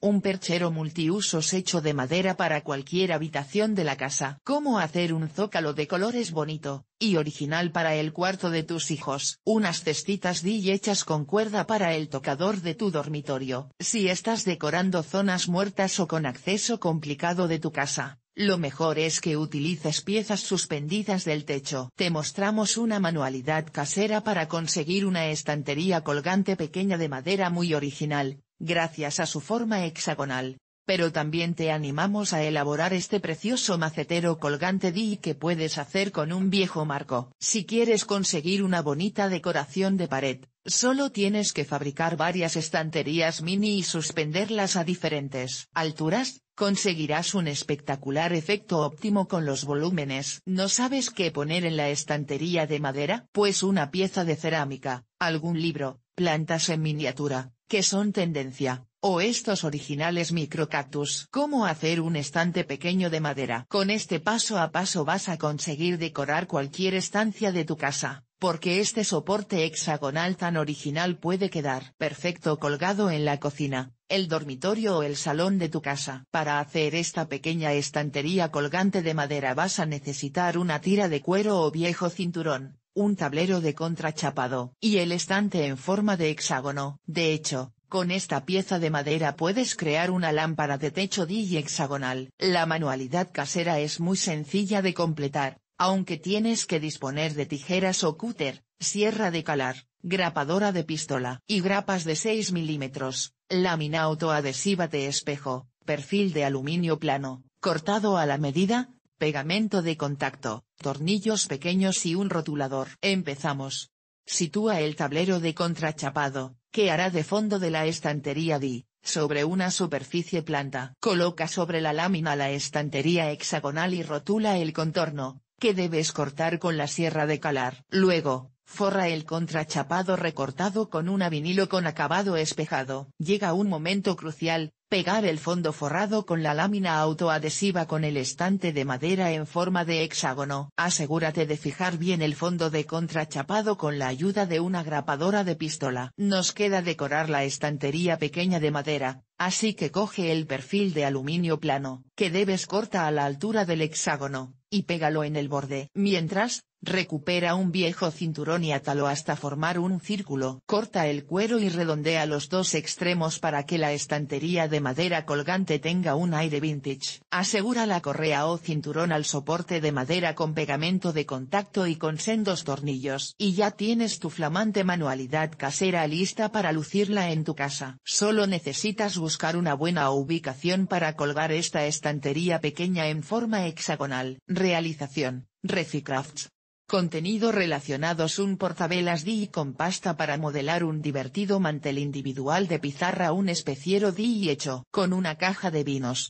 un perchero multiusos hecho de madera para cualquier habitación de la casa. Cómo hacer un zócalo de colores bonito, y original para el cuarto de tus hijos. Unas cestitas DIY hechas con cuerda para el tocador de tu dormitorio. Si estás decorando zonas muertas o con acceso complicado de tu casa, lo mejor es que utilices piezas suspendidas del techo. Te mostramos una manualidad casera para conseguir una estantería colgante pequeña de madera muy original, gracias a su forma hexagonal, pero también te animamos a elaborar este precioso macetero colgante di que puedes hacer con un viejo marco. Si quieres conseguir una bonita decoración de pared, solo tienes que fabricar varias estanterías mini y suspenderlas a diferentes alturas, conseguirás un espectacular efecto óptimo con los volúmenes. ¿No sabes qué poner en la estantería de madera? Pues una pieza de cerámica, algún libro, plantas en miniatura, que son tendencia, o estos originales microcactus. ¿Cómo hacer un estante pequeño de madera? Con este paso a paso vas a conseguir decorar cualquier estancia de tu casa, porque este soporte hexagonal tan original puede quedar perfecto colgado en la cocina, el dormitorio o el salón de tu casa. Para hacer esta pequeña estantería colgante de madera vas a necesitar una tira de cuero o viejo cinturón, un tablero de contrachapado y el estante en forma de hexágono. De hecho, con esta pieza de madera puedes crear una lámpara de techo y hexagonal. La manualidad casera es muy sencilla de completar, aunque tienes que disponer de tijeras o cúter, sierra de calar, grapadora de pistola y grapas de 6 milímetros, lámina autoadhesiva de espejo, perfil de aluminio plano, cortado a la medida, pegamento de contacto, tornillos pequeños y un rotulador. Empezamos. Sitúa el tablero de contrachapado, que hará de fondo de la estantería D, sobre una superficie planta. Coloca sobre la lámina la estantería hexagonal y rotula el contorno, que debes cortar con la sierra de calar. Luego, Forra el contrachapado recortado con una vinilo con acabado espejado. Llega un momento crucial, pegar el fondo forrado con la lámina autoadhesiva con el estante de madera en forma de hexágono. Asegúrate de fijar bien el fondo de contrachapado con la ayuda de una grapadora de pistola. Nos queda decorar la estantería pequeña de madera, así que coge el perfil de aluminio plano, que debes corta a la altura del hexágono, y pégalo en el borde. Mientras, Recupera un viejo cinturón y atalo hasta formar un círculo. Corta el cuero y redondea los dos extremos para que la estantería de madera colgante tenga un aire vintage. Asegura la correa o cinturón al soporte de madera con pegamento de contacto y con sendos tornillos. Y ya tienes tu flamante manualidad casera lista para lucirla en tu casa. Solo necesitas buscar una buena ubicación para colgar esta estantería pequeña en forma hexagonal. Realización. ReciCrafts Contenido relacionados un portabelas di con pasta para modelar un divertido mantel individual de pizarra un especiero di hecho con una caja de vinos,